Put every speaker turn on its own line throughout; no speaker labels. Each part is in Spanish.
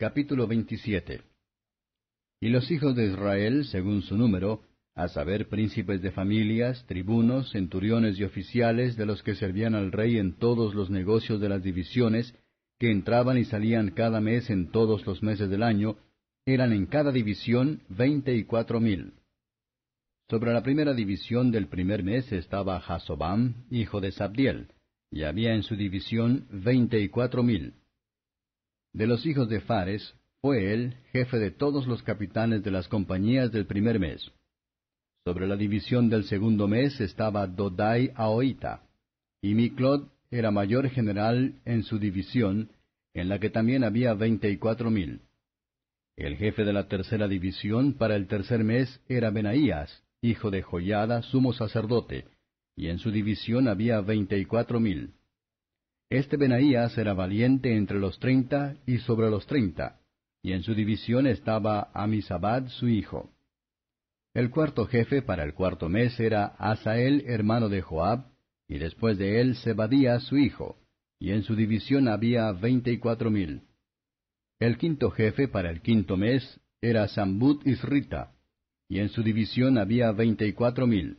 Capítulo 27 Y los hijos de Israel, según su número, a saber, príncipes de familias, tribunos, centuriones y oficiales de los que servían al rey en todos los negocios de las divisiones, que entraban y salían cada mes en todos los meses del año, eran en cada división veinte y cuatro mil. Sobre la primera división del primer mes estaba Jasobam, hijo de Sabdiel, y había en su división veinte y cuatro mil. De los hijos de Fares, fue él jefe de todos los capitanes de las compañías del primer mes. Sobre la división del segundo mes estaba Dodai Aoita, y Miclod era mayor general en su división, en la que también había veinticuatro mil. El jefe de la tercera división para el tercer mes era Benaías, hijo de Joyada, sumo sacerdote, y en su división había cuatro mil. Este Benaías era valiente entre los treinta y sobre los treinta, y en su división estaba Amisabad su hijo. El cuarto jefe para el cuarto mes era Asael hermano de Joab, y después de él Sebadía, su hijo, y en su división había veinte y cuatro mil. El quinto jefe para el quinto mes era Zambud Isrita, y en su división había veinte y cuatro mil.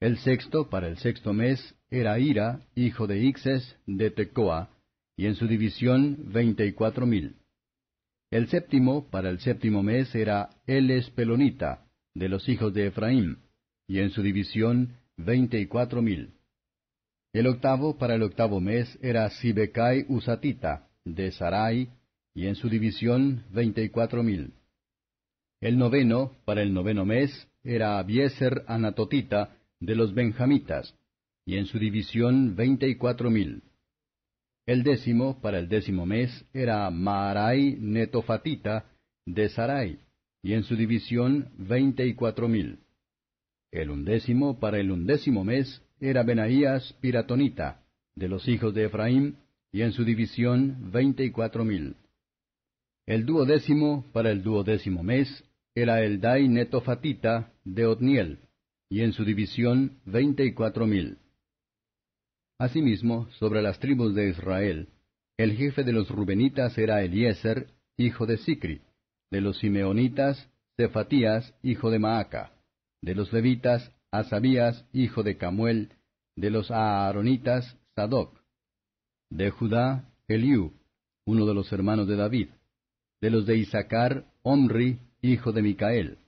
El sexto para el sexto mes era Ira, hijo de Ixes, de Tecoa, y en su división veinte y cuatro mil. El séptimo para el séptimo mes era El Espelonita, de los hijos de Efraín, y en su división veinte y cuatro mil. El octavo para el octavo mes era Sibecai Usatita, de Sarai, y en su división veinte y cuatro mil. El noveno para el noveno mes era Abieser Anatotita, de los benjamitas, y en su división veinte y cuatro mil. El décimo para el décimo mes era Maarai Netofatita de Sarai, y en su división veinte y cuatro mil. El undécimo para el undécimo mes era Benaías Piratonita, de los hijos de Efraín, y en su división veinte y cuatro mil. El duodécimo para el duodécimo mes era Eldai Netofatita de Otniel, y en su división veinte y cuatro mil. Asimismo, sobre las tribus de Israel, el jefe de los Rubenitas era Eliezer, hijo de Sicri, de los Simeonitas, Cefatías, hijo de Maaca, de los Levitas, Asabías, hijo de Camuel, de los Aaronitas, Sadoc, de Judá, Eliú, uno de los hermanos de David, de los de Isaacar, Omri, hijo de Micael,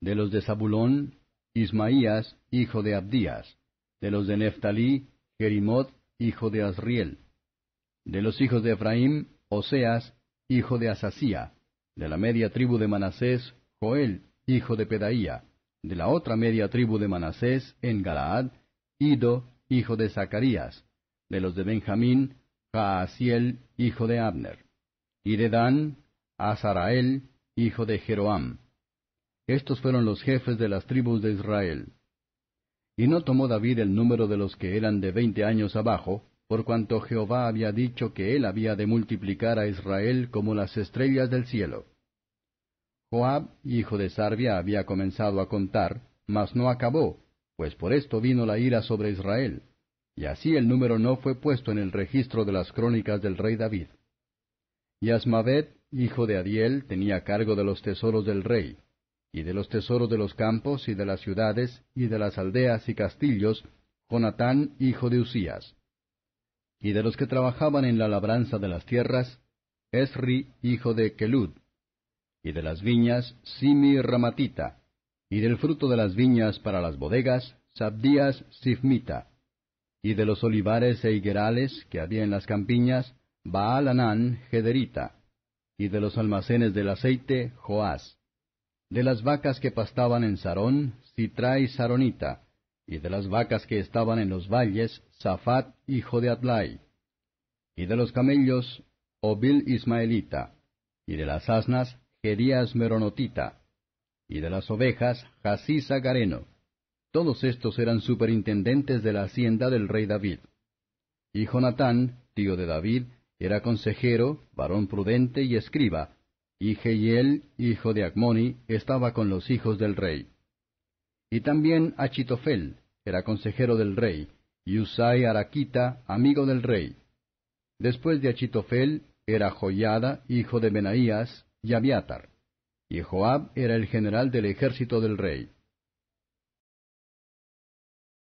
de los de Zabulón, Ismaías, hijo de Abdías. De los de Neftalí, Jerimot, hijo de Asriel. De los hijos de Efraín, Oseas, hijo de Asasía. De la media tribu de Manasés, Joel, hijo de Pedaía. De la otra media tribu de Manasés, en Galaad, Ido, hijo de Zacarías. De los de Benjamín, Jaasiel, hijo de Abner. Y de Dan, Azarael, hijo de Jeroam. Estos fueron los jefes de las tribus de Israel. Y no tomó David el número de los que eran de veinte años abajo, por cuanto Jehová había dicho que él había de multiplicar a Israel como las estrellas del cielo. Joab, hijo de Sarvia, había comenzado a contar, mas no acabó, pues por esto vino la ira sobre Israel, y así el número no fue puesto en el registro de las crónicas del rey David. Y Asmavet, hijo de Adiel, tenía cargo de los tesoros del rey, y de los tesoros de los campos y de las ciudades y de las aldeas y castillos, Jonatán, hijo de Usías. Y de los que trabajaban en la labranza de las tierras, Esri, hijo de Kelud. Y de las viñas, Simi Ramatita. Y del fruto de las viñas para las bodegas, Sabdías Sifmita. Y de los olivares e higuerales que había en las campiñas, Baal Anán, Gederita. Y de los almacenes del aceite, Joás de las vacas que pastaban en Sarón, Citra y Saronita, y de las vacas que estaban en los valles, Zafat, hijo de Atlai, y de los camellos, Obil Ismaelita, y de las asnas, Gerías Meronotita, y de las ovejas, Jasís Agareno. Todos estos eran superintendentes de la hacienda del rey David. Y Jonatán, tío de David, era consejero, varón prudente y escriba, y Jehiel, hijo de Acmoni, estaba con los hijos del rey. Y también Achitofel, era consejero del rey, y Usai Araquita, amigo del rey. Después de Achitofel era Joyada, hijo de Benaías, y Abiatar. Y Joab era el general del ejército del rey.